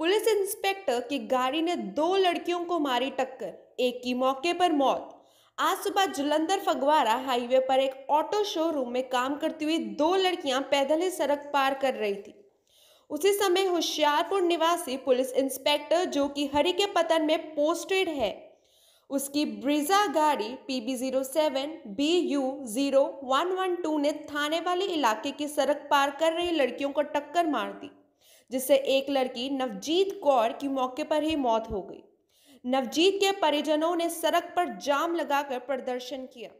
police inspector की गाड़ी ने दो लड़कियों को मारी टक्कर एक की मौके पर मौत आज सुबह जुलंदर फगवारा हाईवे पर एक ऑटो शोरूम में काम करती हुई दो लड़कियां पैदल ही सड़क पार कर रही थी उसी समय होशियारपुर निवासी पुलिस इंस्पेक्टर जो कि हरि के पतन में पोस्टेड है उसकी ब्रिजा गाड़ी P B zero seven B U zero one one two ने थाने वाले इलाके की सड़क पार कर रही लड़कियों को टक्कर मार दी जिससे एक लड़की नवजीत कौर की मौके पर ही मौत हो गई नवजीत के परिजनों ने सड़क पर जाम लगाकर प्रदर्शन किया